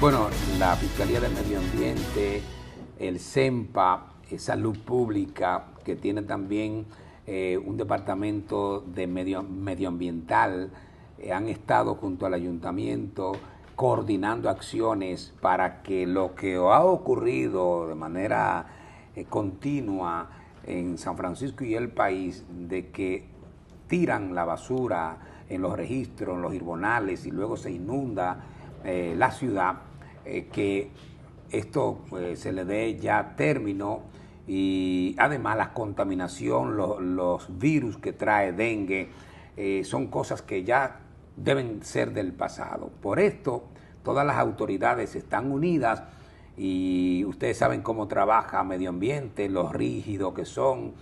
Bueno, la Fiscalía de Medio Ambiente, el CEMPA, eh, Salud Pública, que tiene también eh, un departamento de medio, medioambiental, eh, han estado junto al ayuntamiento coordinando acciones para que lo que ha ocurrido de manera continua en San Francisco y el país, de que tiran la basura en los registros, en los irbonales y luego se inunda la ciudad, eh, que esto eh, se le dé ya término y además la contaminación, los virus que trae dengue, eh, son cosas que ya deben ser del pasado. Por esto, todas las autoridades están unidas y ustedes saben cómo trabaja medio ambiente, lo rígido que son,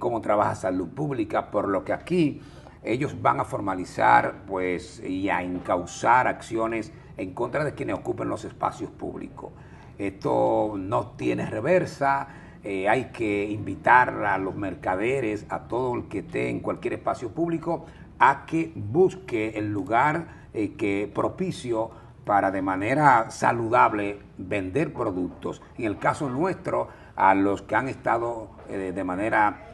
cómo trabaja salud pública, por lo que aquí ellos van a formalizar pues, y a encauzar acciones en contra de quienes ocupen los espacios públicos. Esto no tiene reversa, eh, hay que invitar a los mercaderes, a todo el que esté en cualquier espacio público, a que busque el lugar eh, que propicio para de manera saludable vender productos. En el caso nuestro, a los que han estado eh, de manera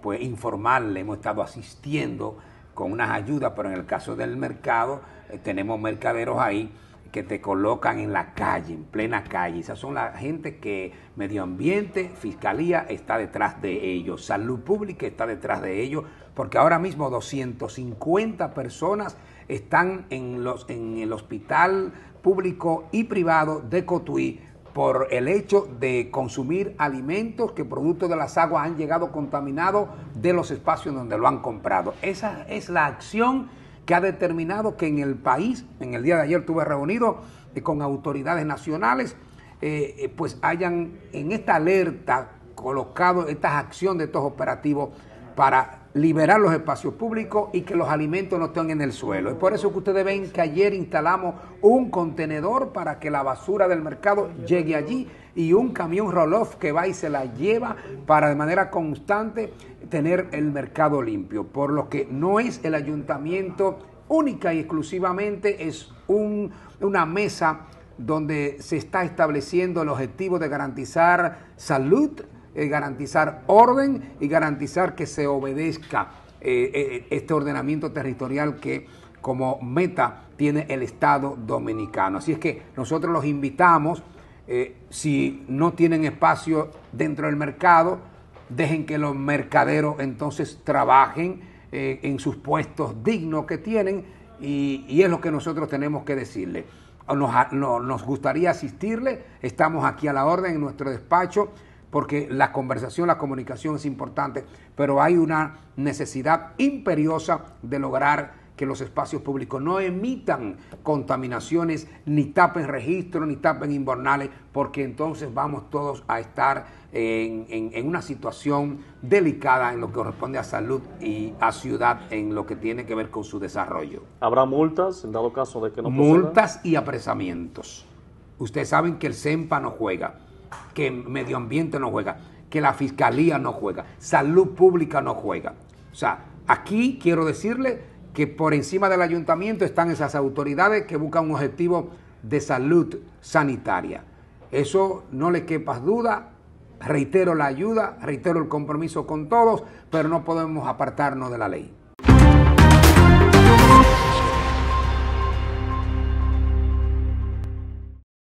pues informal, le hemos estado asistiendo con unas ayudas, pero en el caso del mercado eh, tenemos mercaderos ahí que te colocan en la calle, en plena calle. Esas son la gente que medio ambiente, fiscalía está detrás de ellos, salud pública está detrás de ellos, porque ahora mismo 250 personas están en, los, en el hospital público y privado de Cotuí por el hecho de consumir alimentos que producto de las aguas han llegado contaminados de los espacios donde lo han comprado. Esa es la acción que ha determinado que en el país, en el día de ayer tuve reunido eh, con autoridades nacionales, eh, eh, pues hayan en esta alerta colocado estas acciones de estos operativos para liberar los espacios públicos y que los alimentos no estén en el suelo. Es por eso que ustedes ven que ayer instalamos un contenedor para que la basura del mercado llegue allí y un camión roloff que va y se la lleva para de manera constante tener el mercado limpio. Por lo que no es el ayuntamiento única y exclusivamente, es una mesa donde se está estableciendo el objetivo de garantizar salud, garantizar orden y garantizar que se obedezca eh, eh, este ordenamiento territorial que como meta tiene el Estado dominicano. Así es que nosotros los invitamos, eh, si no tienen espacio dentro del mercado, dejen que los mercaderos entonces trabajen en sus puestos dignos que tienen y, es lo que nosotros tenemos que decirle. Nos, nos, gustaría asistirle. Estamos aquí a la orden en nuestro despacho porque la conversación, la comunicación es importante, pero hay una necesidad imperiosa de lograr que los espacios públicos no emitan contaminaciones, ni tapen registros, ni tapen invernales, porque entonces vamos todos a estar en, una situación delicada en lo que corresponde a salud y a ciudad en lo que tiene que ver con su desarrollo. ¿Habrá multas en dado caso de que no Multas y apresamientos. Ustedes saben que el CEMPA no juega que medio ambiente no juega, que la fiscalía no juega, salud pública no juega. O sea, aquí quiero decirle que por encima del ayuntamiento están esas autoridades que buscan un objetivo de salud sanitaria. Eso no le quepas duda, reitero la ayuda, reitero el compromiso con todos, pero no podemos apartarnos de la ley.